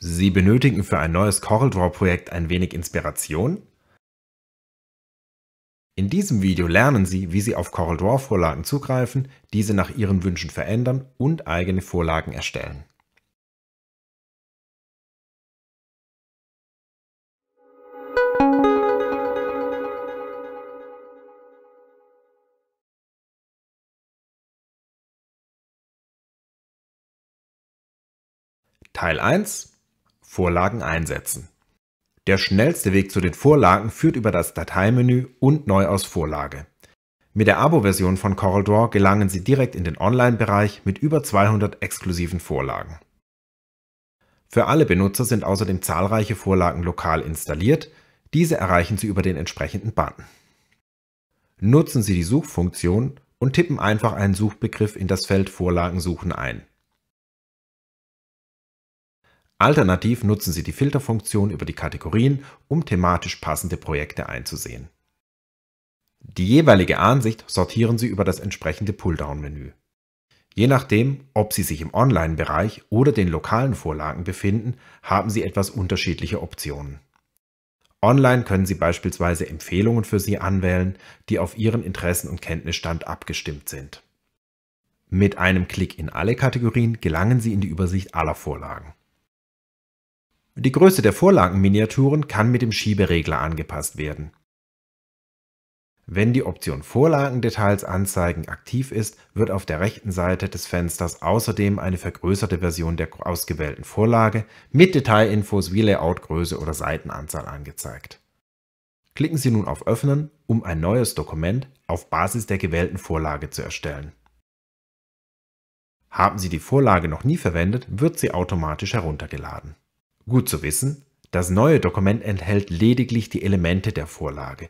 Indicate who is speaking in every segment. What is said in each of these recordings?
Speaker 1: Sie benötigen für ein neues CorelDRAW-Projekt ein wenig Inspiration? In diesem Video lernen Sie, wie Sie auf CorelDRAW-Vorlagen zugreifen, diese nach Ihren Wünschen verändern und eigene Vorlagen erstellen. Teil 1 Vorlagen einsetzen. Der schnellste Weg zu den Vorlagen führt über das Dateimenü und neu aus Vorlage. Mit der Abo-Version von CorelDRAW gelangen Sie direkt in den Online-Bereich mit über 200 exklusiven Vorlagen. Für alle Benutzer sind außerdem zahlreiche Vorlagen lokal installiert, diese erreichen Sie über den entsprechenden Button. Nutzen Sie die Suchfunktion und tippen einfach einen Suchbegriff in das Feld Vorlagen suchen ein. Alternativ nutzen Sie die Filterfunktion über die Kategorien, um thematisch passende Projekte einzusehen. Die jeweilige Ansicht sortieren Sie über das entsprechende Pulldown-Menü. Je nachdem, ob Sie sich im Online-Bereich oder den lokalen Vorlagen befinden, haben Sie etwas unterschiedliche Optionen. Online können Sie beispielsweise Empfehlungen für Sie anwählen, die auf Ihren Interessen und Kenntnisstand abgestimmt sind. Mit einem Klick in alle Kategorien gelangen Sie in die Übersicht aller Vorlagen. Die Größe der Vorlagenminiaturen kann mit dem Schieberegler angepasst werden. Wenn die Option Vorlagendetails anzeigen aktiv ist, wird auf der rechten Seite des Fensters außerdem eine vergrößerte Version der ausgewählten Vorlage mit Detailinfos wie Layoutgröße oder Seitenanzahl angezeigt. Klicken Sie nun auf Öffnen, um ein neues Dokument auf Basis der gewählten Vorlage zu erstellen. Haben Sie die Vorlage noch nie verwendet, wird sie automatisch heruntergeladen. Gut zu wissen, das neue Dokument enthält lediglich die Elemente der Vorlage.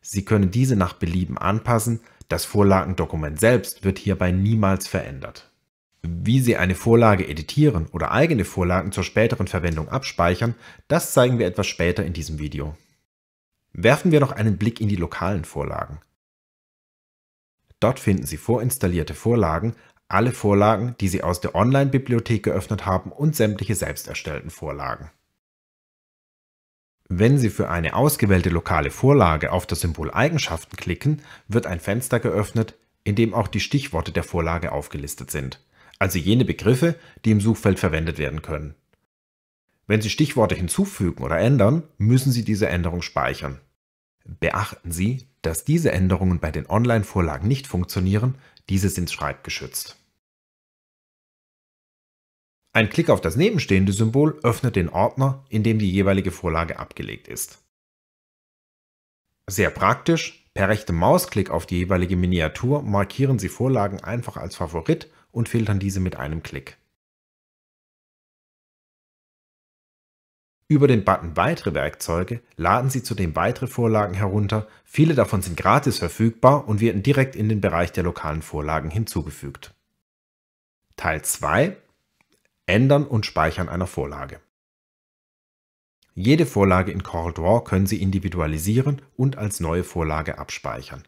Speaker 1: Sie können diese nach Belieben anpassen, das Vorlagendokument selbst wird hierbei niemals verändert. Wie Sie eine Vorlage editieren oder eigene Vorlagen zur späteren Verwendung abspeichern, das zeigen wir etwas später in diesem Video. Werfen wir noch einen Blick in die lokalen Vorlagen. Dort finden Sie vorinstallierte Vorlagen, alle Vorlagen, die Sie aus der Online-Bibliothek geöffnet haben und sämtliche selbst erstellten Vorlagen. Wenn Sie für eine ausgewählte lokale Vorlage auf das Symbol Eigenschaften klicken, wird ein Fenster geöffnet, in dem auch die Stichworte der Vorlage aufgelistet sind, also jene Begriffe, die im Suchfeld verwendet werden können. Wenn Sie Stichworte hinzufügen oder ändern, müssen Sie diese Änderung speichern. Beachten Sie, dass diese Änderungen bei den Online-Vorlagen nicht funktionieren, diese sind schreibgeschützt. Ein Klick auf das nebenstehende Symbol öffnet den Ordner, in dem die jeweilige Vorlage abgelegt ist. Sehr praktisch, per rechtem Mausklick auf die jeweilige Miniatur markieren Sie Vorlagen einfach als Favorit und filtern diese mit einem Klick. Über den Button Weitere Werkzeuge laden Sie zudem weitere Vorlagen herunter, viele davon sind gratis verfügbar und werden direkt in den Bereich der lokalen Vorlagen hinzugefügt. Teil 2 Ändern und Speichern einer Vorlage Jede Vorlage in CorelDRAW können Sie individualisieren und als neue Vorlage abspeichern.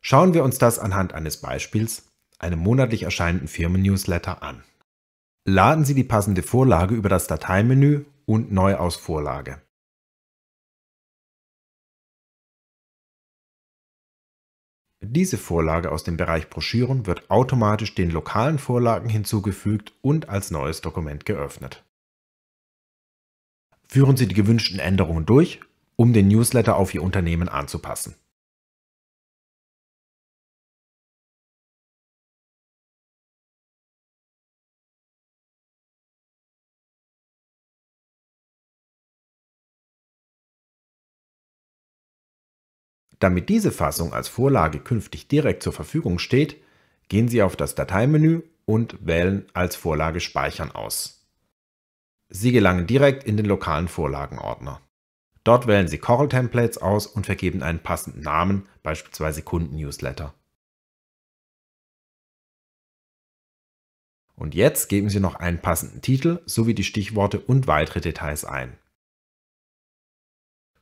Speaker 1: Schauen wir uns das anhand eines Beispiels, einem monatlich erscheinenden Firmen-Newsletter, an. Laden Sie die passende Vorlage über das Dateimenü und Neuausvorlage. Diese Vorlage aus dem Bereich Broschüren wird automatisch den lokalen Vorlagen hinzugefügt und als neues Dokument geöffnet. Führen Sie die gewünschten Änderungen durch, um den Newsletter auf Ihr Unternehmen anzupassen. Damit diese Fassung als Vorlage künftig direkt zur Verfügung steht, gehen Sie auf das Dateimenü und wählen als Vorlage Speichern aus. Sie gelangen direkt in den lokalen Vorlagenordner. Dort wählen Sie Coral Templates aus und vergeben einen passenden Namen, beispielsweise Kunden-Newsletter. Und jetzt geben Sie noch einen passenden Titel sowie die Stichworte und weitere Details ein.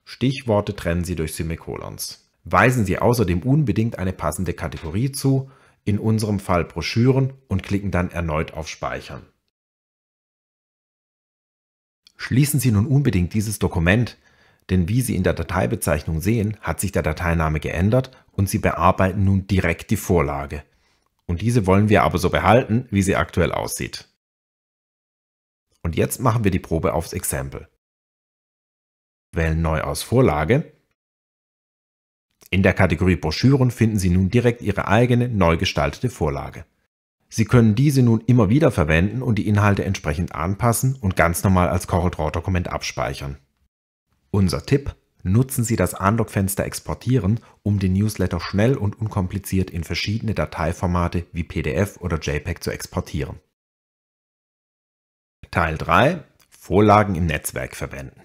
Speaker 1: Stichworte trennen Sie durch Semikolons. Weisen Sie außerdem unbedingt eine passende Kategorie zu, in unserem Fall Broschüren, und klicken dann erneut auf Speichern. Schließen Sie nun unbedingt dieses Dokument, denn wie Sie in der Dateibezeichnung sehen, hat sich der Dateiname geändert und Sie bearbeiten nun direkt die Vorlage. Und diese wollen wir aber so behalten, wie sie aktuell aussieht. Und jetzt machen wir die Probe aufs Exempel. Wählen Neu aus Vorlage in der Kategorie Broschüren finden Sie nun direkt Ihre eigene, neu gestaltete Vorlage. Sie können diese nun immer wieder verwenden und die Inhalte entsprechend anpassen und ganz normal als CorelDRAW-Dokument abspeichern. Unser Tipp, nutzen Sie das Unlock-Fenster Exportieren, um den Newsletter schnell und unkompliziert in verschiedene Dateiformate wie PDF oder JPEG zu exportieren. Teil 3 Vorlagen im Netzwerk verwenden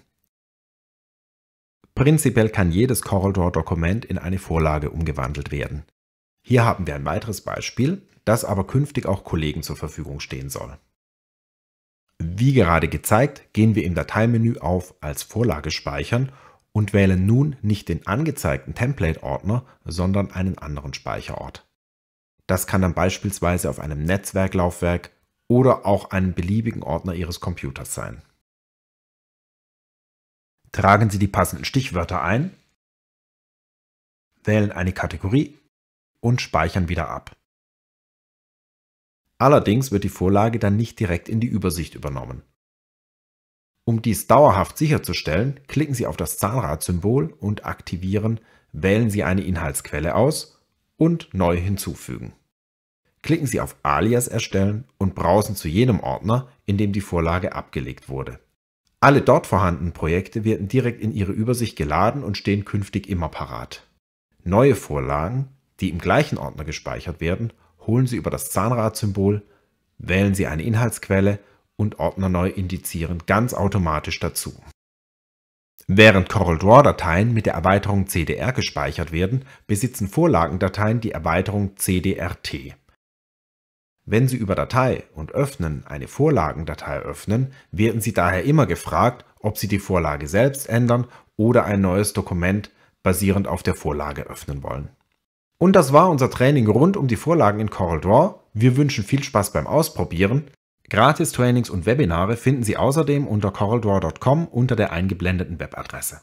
Speaker 1: Prinzipiell kann jedes Corridor-Dokument in eine Vorlage umgewandelt werden. Hier haben wir ein weiteres Beispiel, das aber künftig auch Kollegen zur Verfügung stehen soll. Wie gerade gezeigt, gehen wir im Dateimenü auf Als Vorlage speichern und wählen nun nicht den angezeigten Template-Ordner, sondern einen anderen Speicherort. Das kann dann beispielsweise auf einem Netzwerklaufwerk oder auch einen beliebigen Ordner Ihres Computers sein. Tragen Sie die passenden Stichwörter ein, wählen eine Kategorie und speichern wieder ab. Allerdings wird die Vorlage dann nicht direkt in die Übersicht übernommen. Um dies dauerhaft sicherzustellen, klicken Sie auf das Zahnradsymbol und aktivieren, wählen Sie eine Inhaltsquelle aus und neu hinzufügen. Klicken Sie auf Alias erstellen und browsen zu jenem Ordner, in dem die Vorlage abgelegt wurde. Alle dort vorhandenen Projekte werden direkt in Ihre Übersicht geladen und stehen künftig immer parat. Neue Vorlagen, die im gleichen Ordner gespeichert werden, holen Sie über das Zahnradsymbol, wählen Sie eine Inhaltsquelle und Ordner neu indizieren ganz automatisch dazu. Während CorelDRAW-Dateien mit der Erweiterung CDR gespeichert werden, besitzen Vorlagendateien die Erweiterung CDRT. Wenn Sie über Datei und Öffnen eine Vorlagendatei öffnen, werden Sie daher immer gefragt, ob Sie die Vorlage selbst ändern oder ein neues Dokument basierend auf der Vorlage öffnen wollen. Und das war unser Training rund um die Vorlagen in CorelDRAW. Wir wünschen viel Spaß beim Ausprobieren. Gratis-Trainings und Webinare finden Sie außerdem unter coreldraw.com unter der eingeblendeten Webadresse.